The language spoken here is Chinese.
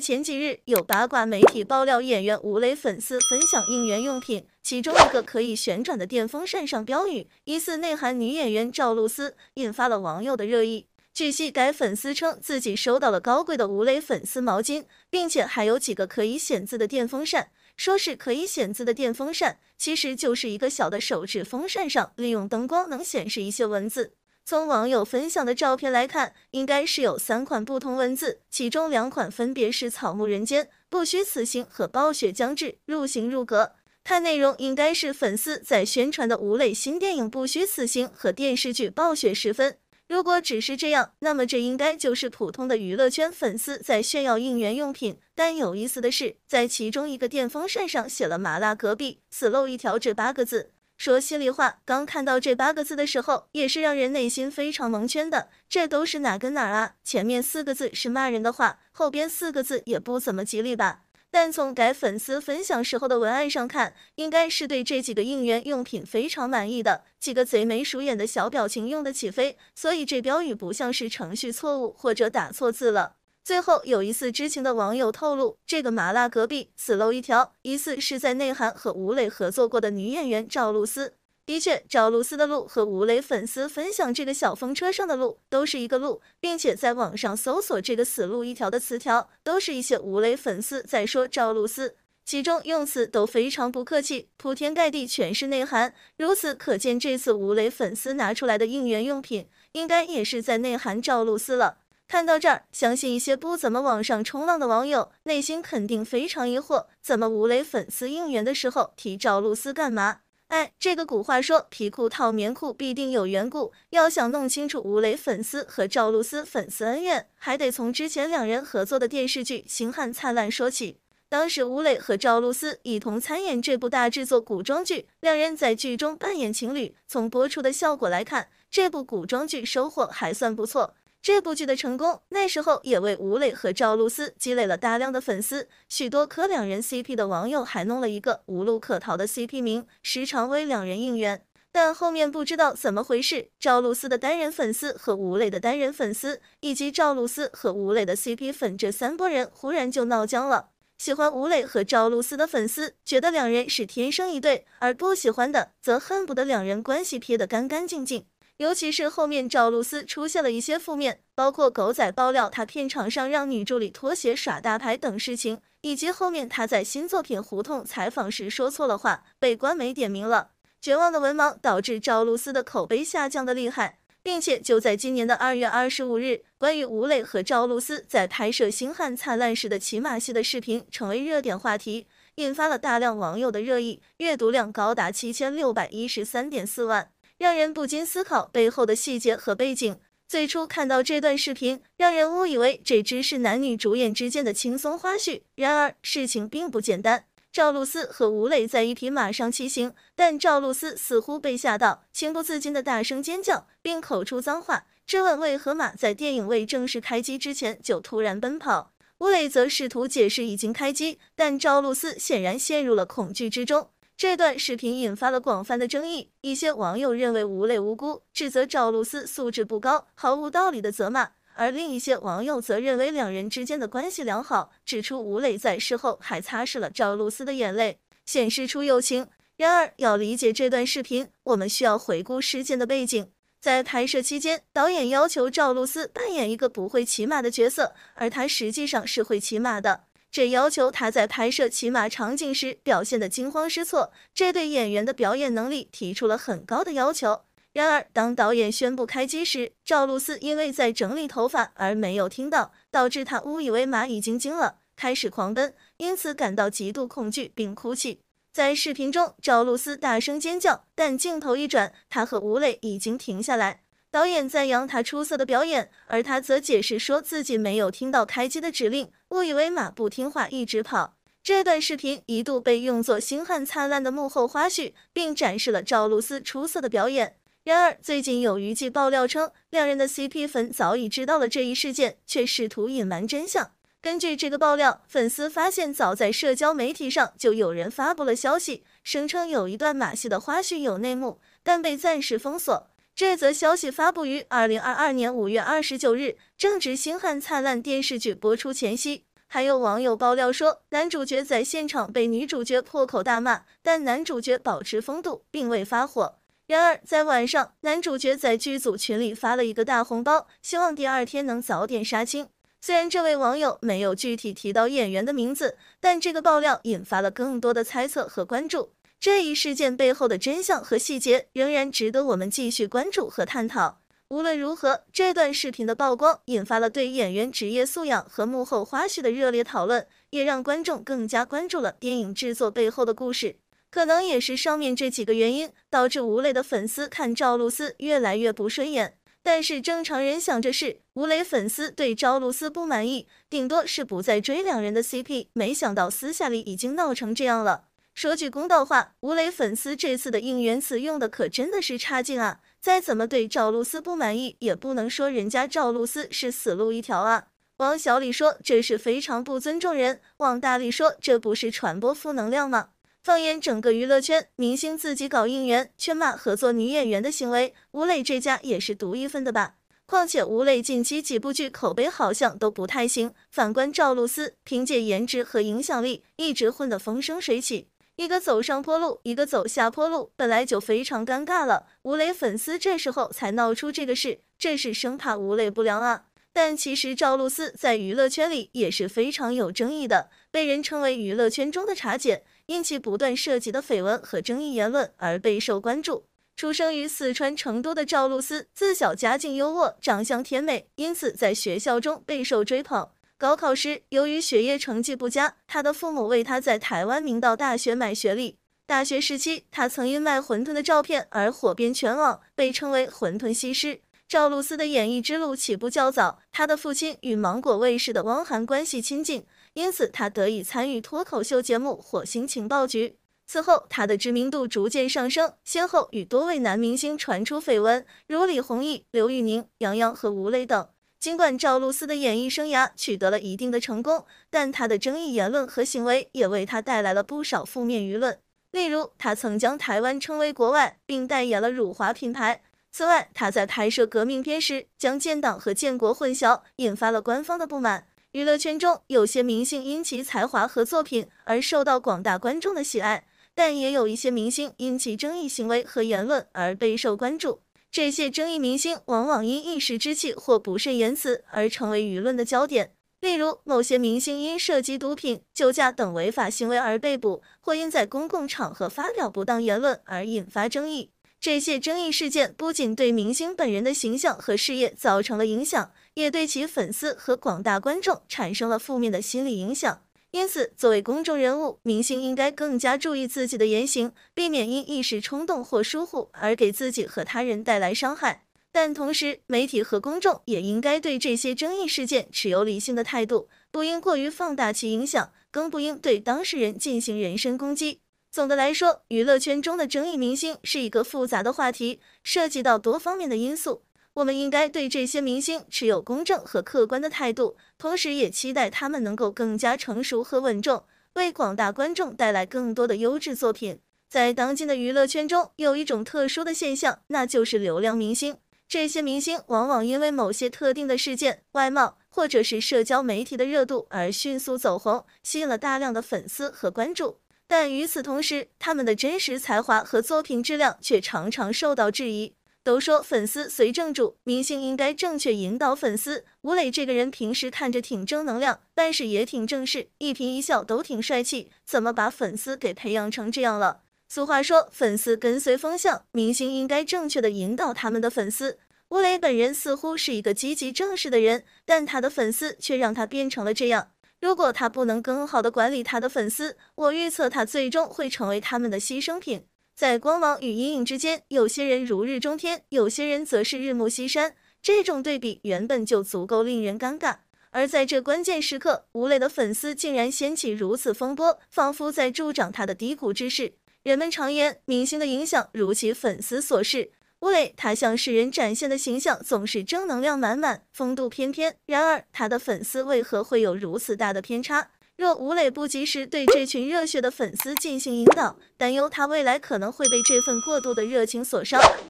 前几日，有八卦媒体爆料，演员吴磊粉丝分享应援用品，其中一个可以旋转的电风扇上标语疑似内涵女演员赵露思，引发了网友的热议。据悉，该粉丝称自己收到了高贵的吴磊粉丝毛巾，并且还有几个可以显字的电风扇，说是可以显字的电风扇，其实就是一个小的手持风扇上利用灯光能显示一些文字。从网友分享的照片来看，应该是有三款不同文字，其中两款分别是“草木人间不虚此行”和“暴雪将至入行入格”。看内容，应该是粉丝在宣传的吴磊新电影《不虚此行》和电视剧《暴雪时分》。如果只是这样，那么这应该就是普通的娱乐圈粉丝在炫耀应援用品。但有意思的是，在其中一个电风扇上写了“麻辣隔壁死漏一条”这八个字。说心里话，刚看到这八个字的时候，也是让人内心非常蒙圈的。这都是哪跟哪啊？前面四个字是骂人的话，后边四个字也不怎么吉利吧？但从改粉丝分享时候的文案上看，应该是对这几个应援用品非常满意的。几个贼眉鼠眼的小表情用得起飞，所以这标语不像是程序错误或者打错字了。最后，有一次知情的网友透露，这个“麻辣隔壁”死路一条，疑似是在内涵和吴磊合作过的女演员赵露思。的确，赵露思的路和吴磊粉丝分享这个小风车上的路都是一个路，并且在网上搜索这个“死路一条”的词条，都是一些吴磊粉丝在说赵露思，其中用词都非常不客气，铺天盖地全是内涵。如此可见，这次吴磊粉丝拿出来的应援用品，应该也是在内涵赵露思了。看到这儿，相信一些不怎么网上冲浪的网友内心肯定非常疑惑：怎么吴磊粉丝应援的时候提赵露思干嘛？哎，这个古话说皮裤套棉裤必定有缘故。要想弄清楚吴磊粉丝和赵露思粉丝恩怨，还得从之前两人合作的电视剧《星汉灿烂》说起。当时吴磊和赵露思一同参演这部大制作古装剧，两人在剧中扮演情侣。从播出的效果来看，这部古装剧收获还算不错。这部剧的成功，那时候也为吴磊和赵露思积累了大量的粉丝。许多磕两人 CP 的网友还弄了一个无路可逃的 CP 名，时常为两人应援。但后面不知道怎么回事，赵露思的单人粉丝和吴磊的单人粉丝，以及赵露思和吴磊的 CP 粉，这三拨人忽然就闹僵了。喜欢吴磊和赵露思的粉丝觉得两人是天生一对，而不喜欢的则恨不得两人关系撇得干干净净。尤其是后面赵露思出现了一些负面，包括狗仔爆料他片场上让女助理脱鞋耍大牌等事情，以及后面他在新作品《胡同》采访时说错了话，被官媒点名了。绝望的文盲导致赵露思的口碑下降的厉害，并且就在今年的二月二十五日，关于吴磊和赵露思在拍摄《星汉灿烂》时的骑马戏的视频成为热点话题，引发了大量网友的热议，阅读量高达七千六百一十三点四万。让人不禁思考背后的细节和背景。最初看到这段视频，让人误以为这只是男女主演之间的轻松花絮。然而，事情并不简单。赵露思和吴磊在一匹马上骑行，但赵露思似乎被吓到，情不自禁的大声尖叫，并口出脏话质问为何马在电影未正式开机之前就突然奔跑。吴磊则试图解释已经开机，但赵露思显然陷入了恐惧之中。这段视频引发了广泛的争议，一些网友认为吴磊无辜，指责赵露思素质不高，毫无道理的责骂；而另一些网友则认为两人之间的关系良好，指出吴磊在事后还擦拭了赵露思的眼泪，显示出友情。然而，要理解这段视频，我们需要回顾事件的背景。在拍摄期间，导演要求赵露思扮演一个不会骑马的角色，而她实际上是会骑马的。这要求他在拍摄骑马场景时表现得惊慌失措，这对演员的表演能力提出了很高的要求。然而，当导演宣布开机时，赵露思因为在整理头发而没有听到，导致他误以为马已经惊了，开始狂奔，因此感到极度恐惧并哭泣。在视频中，赵露思大声尖叫，但镜头一转，她和吴磊已经停下来。导演赞扬他出色的表演，而他则解释说自己没有听到开机的指令，误以为马不听话一直跑。这段视频一度被用作《星汉灿烂》的幕后花絮，并展示了赵露思出色的表演。然而，最近有娱记爆料称，两人的 CP 粉早已知道了这一事件，却试图隐瞒真相。根据这个爆料，粉丝发现早在社交媒体上就有人发布了消息，声称有一段马戏的花絮有内幕，但被暂时封锁。这则消息发布于二零二二年五月二十九日，正值《星汉灿烂》电视剧播出前夕。还有网友爆料说，男主角在现场被女主角破口大骂，但男主角保持风度，并未发火。然而在晚上，男主角在剧组群里发了一个大红包，希望第二天能早点杀青。虽然这位网友没有具体提到演员的名字，但这个爆料引发了更多的猜测和关注。这一事件背后的真相和细节仍然值得我们继续关注和探讨。无论如何，这段视频的曝光引发了对演员职业素养和幕后花絮的热烈讨论，也让观众更加关注了电影制作背后的故事。可能也是上面这几个原因导致吴磊的粉丝看赵露思越来越不顺眼。但是正常人想着是吴磊粉丝对赵露思不满意，顶多是不再追两人的 CP，没想到私下里已经闹成这样了。说句公道话，吴磊粉丝这次的应援词用的可真的是差劲啊！再怎么对赵露思不满意，也不能说人家赵露思是死路一条啊！往小里说，这是非常不尊重人；往大里说，这不是传播负能量吗？放眼整个娱乐圈，明星自己搞应援却骂合作女演员的行为，吴磊这家也是独一份的吧？况且吴磊近期几部剧口碑好像都不太行，反观赵露思，凭借颜值和影响力，一直混得风生水起。一个走上坡路，一个走下坡路，本来就非常尴尬了。吴磊粉丝这时候才闹出这个事，这是生怕吴磊不良啊！但其实赵露思在娱乐圈里也是非常有争议的，被人称为娱乐圈中的“茶姐”，因其不断涉及的绯闻和争议言论而备受关注。出生于四川成都的赵露思，自小家境优渥，长相甜美，因此在学校中备受追捧。高考时，由于学业成绩不佳，他的父母为他在台湾明道大学买学历。大学时期，他曾因卖馄饨的照片而火遍全网，被称为“馄饨西施”。赵露思的演艺之路起步较早，她的父亲与芒果卫视的汪涵关系亲近，因此她得以参与脱口秀节目《火星情报局》。此后，她的知名度逐渐上升，先后与多位男明星传出绯闻，如李宏毅、刘宇宁、杨洋和吴磊等。尽管赵露思的演艺生涯取得了一定的成功，但她的争议言论和行为也为她带来了不少负面舆论。例如，她曾将台湾称为“国外”，并代言了辱华品牌。此外，她在拍摄革命片时将建党和建国混淆，引发了官方的不满。娱乐圈中有些明星因其才华和作品而受到广大观众的喜爱，但也有一些明星因其争议行为和言论而备受关注。这些争议明星往往因一时之气或不慎言辞而成为舆论的焦点。例如，某些明星因涉及毒品、酒驾等违法行为而被捕，或因在公共场合发表不当言论而引发争议。这些争议事件不仅对明星本人的形象和事业造成了影响，也对其粉丝和广大观众产生了负面的心理影响。因此，作为公众人物，明星应该更加注意自己的言行，避免因一时冲动或疏忽而给自己和他人带来伤害。但同时，媒体和公众也应该对这些争议事件持有理性的态度，不应过于放大其影响，更不应对当事人进行人身攻击。总的来说，娱乐圈中的争议明星是一个复杂的话题，涉及到多方面的因素。我们应该对这些明星持有公正和客观的态度，同时也期待他们能够更加成熟和稳重，为广大观众带来更多的优质作品。在当今的娱乐圈中，有一种特殊的现象，那就是流量明星。这些明星往往因为某些特定的事件、外貌或者是社交媒体的热度而迅速走红，吸引了大量的粉丝和关注。但与此同时，他们的真实才华和作品质量却常常受到质疑。都说粉丝随正主，明星应该正确引导粉丝。吴磊这个人平时看着挺正能量，但是也挺正式，一颦一笑都挺帅气，怎么把粉丝给培养成这样了？俗话说，粉丝跟随风向，明星应该正确的引导他们的粉丝。吴磊本人似乎是一个积极正式的人，但他的粉丝却让他变成了这样。如果他不能更好的管理他的粉丝，我预测他最终会成为他们的牺牲品。在光芒与阴影之间，有些人如日中天，有些人则是日暮西山。这种对比原本就足够令人尴尬，而在这关键时刻，吴磊的粉丝竟然掀起如此风波，仿佛在助长他的低谷之势。人们常言，明星的影响如其粉丝所示。吴磊，他向世人展现的形象总是正能量满满，风度翩翩。然而，他的粉丝为何会有如此大的偏差？若吴磊不及时对这群热血的粉丝进行引导，担忧他未来可能会被这份过度的热情所伤。